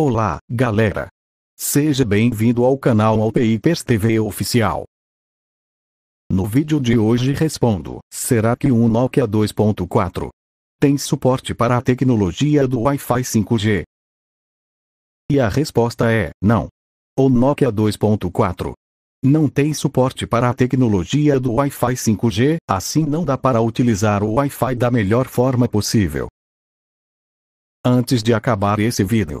Olá, galera! Seja bem-vindo ao canal Alpeipers TV Oficial. No vídeo de hoje respondo, será que um Nokia 2.4 tem suporte para a tecnologia do Wi-Fi 5G? E a resposta é, não. O Nokia 2.4 não tem suporte para a tecnologia do Wi-Fi 5G, assim não dá para utilizar o Wi-Fi da melhor forma possível. Antes de acabar esse vídeo,